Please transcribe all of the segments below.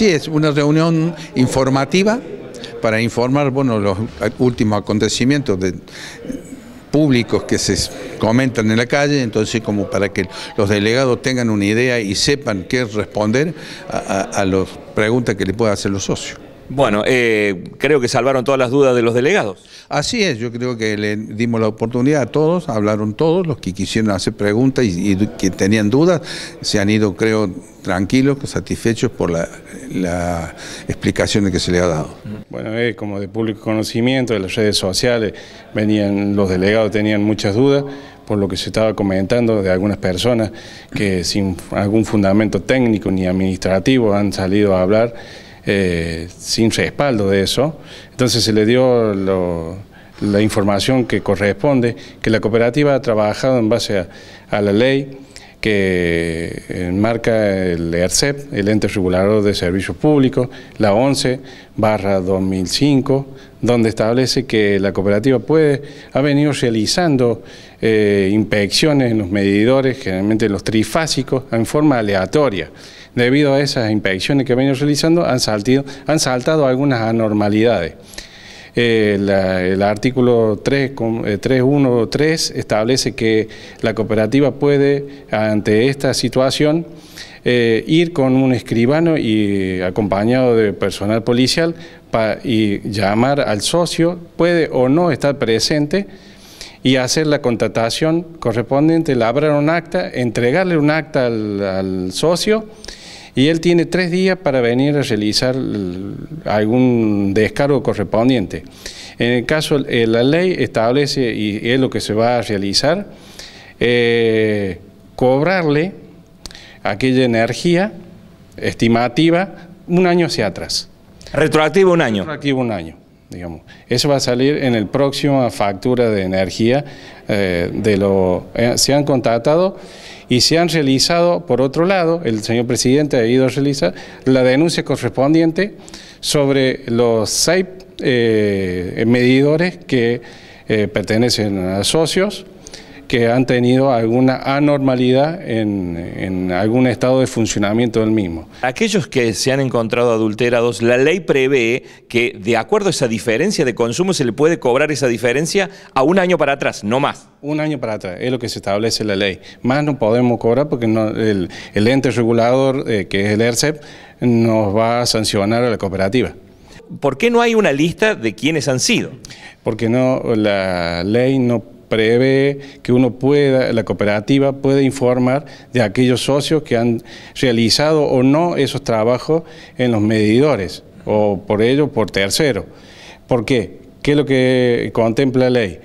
Sí, es una reunión informativa para informar bueno, los últimos acontecimientos de, públicos que se comentan en la calle, entonces como para que los delegados tengan una idea y sepan qué responder a, las preguntas que le pueda hacer los socios. Bueno, eh, creo que salvaron todas las dudas de los delegados. Así es, yo creo que le dimos la oportunidad a todos, hablaron todos, los que quisieron hacer preguntas y, que tenían dudas, se han ido, creo, tranquilos, satisfechos por la explicación que se le ha dado. Bueno, como de público conocimiento, de las redes sociales, venían los delegados tenían muchas dudas, por lo que se estaba comentando de algunas personas que sin algún fundamento técnico ni administrativo han salido a hablar eh, sin respaldo de eso. Entonces se le dio la información que corresponde, que la cooperativa ha trabajado en base a, a la ley, que enmarca eh, el ERCEP, el Ente Regulador de Servicios Públicos, la 11 2005, donde establece que la cooperativa puede, ha venido realizando eh, inspecciones en los medidores, generalmente los trifásicos, en forma aleatoria. Debido a esas inspecciones que ha venido realizando, han, saltido, han saltado algunas anormalidades. Eh, el artículo 3.1.3 eh, establece que la cooperativa puede, ante esta situación, eh, ir con un escribano y acompañado de personal policial y llamar al socio, puede o no estar presente, y hacer la contratación correspondiente, labrar un acta, entregarle un acta al socio y él tiene tres días para venir a realizar algún descargo correspondiente. En el caso, eh, la ley establece, y es lo que se va a realizar, eh, cobrarle aquella energía estimativa un año hacia atrás. Retroactivo un año. Retroactivo un año, digamos. Eso va a salir en el próximo factura de energía eh, de lo se han contratado y se han realizado, por otro lado, el señor presidente ha ido a realizar la denuncia correspondiente sobre los seis eh, medidores que eh, pertenecen a socios, que han tenido alguna anormalidad en, algún estado de funcionamiento del mismo. Aquellos que se han encontrado adulterados, la ley prevé que de acuerdo a esa diferencia de consumo se le puede cobrar esa diferencia a un año para atrás, no más. Un año para atrás, es lo que se establece la ley. Más no podemos cobrar porque no, el, ente regulador, eh, que es el ERCEP, nos va a sancionar a la cooperativa. ¿Por qué no hay una lista de quiénes han sido? Porque no, la ley no prevé que uno pueda, la cooperativa puede informar de aquellos socios que han realizado o no esos trabajos en los medidores o por ello por tercero. ¿Por qué? ¿Qué es lo que contempla la ley?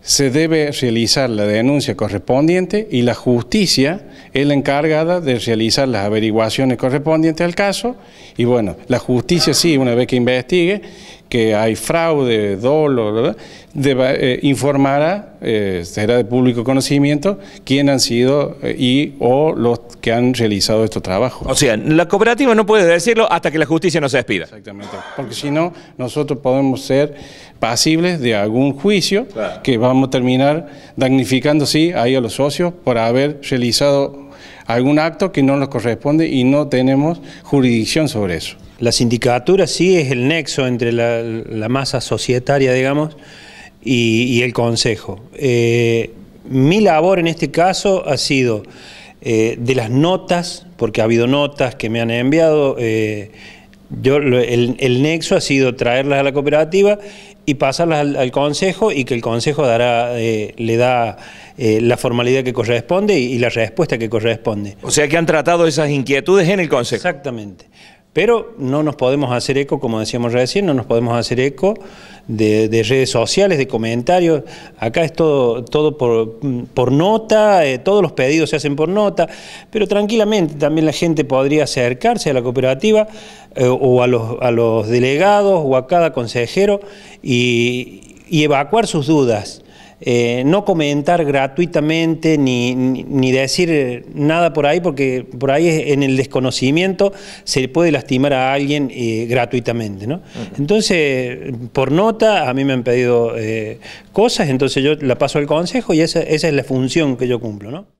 Se debe realizar la denuncia correspondiente y la justicia es la encargada de realizar las averiguaciones correspondientes al caso y bueno, la justicia sí, una vez que investigue que hay fraude, dolo, eh, informará, eh, será de público conocimiento, quién han sido eh, y o los que han realizado estos trabajos. O sea, la cooperativa no puede decirlo hasta que la justicia no se despida. Exactamente, porque si no, nosotros podemos ser pasibles de algún juicio que vamos a terminar damnificando, sí, ahí a los socios por haber realizado algún acto que no nos corresponde y no tenemos jurisdicción sobre eso. La sindicatura sí es el nexo entre la, masa societaria, digamos, y, el Consejo. Eh, mi labor en este caso ha sido eh, de las notas, porque ha habido notas que me han enviado, eh, yo, el, el, nexo ha sido traerlas a la cooperativa y pasarlas al, consejo y que el consejo dará, eh, le da eh, la formalidad que corresponde y la respuesta que corresponde. O sea que han tratado esas inquietudes en el consejo. Exactamente. Pero no nos podemos hacer eco, como decíamos recién, no nos podemos hacer eco de, redes sociales, de comentarios. Acá es todo, por, nota, eh, todos los pedidos se hacen por nota, pero tranquilamente también la gente podría acercarse a la cooperativa eh, o a los, delegados o a cada consejero y evacuar sus dudas. Eh, no comentar gratuitamente ni, decir eh, nada por ahí, porque por ahí en el desconocimiento se puede lastimar a alguien eh, gratuitamente. Entonces, por nota, a mí me han pedido cosas, entonces yo la paso al consejo y esa, esa es la función que yo cumplo. ¿no?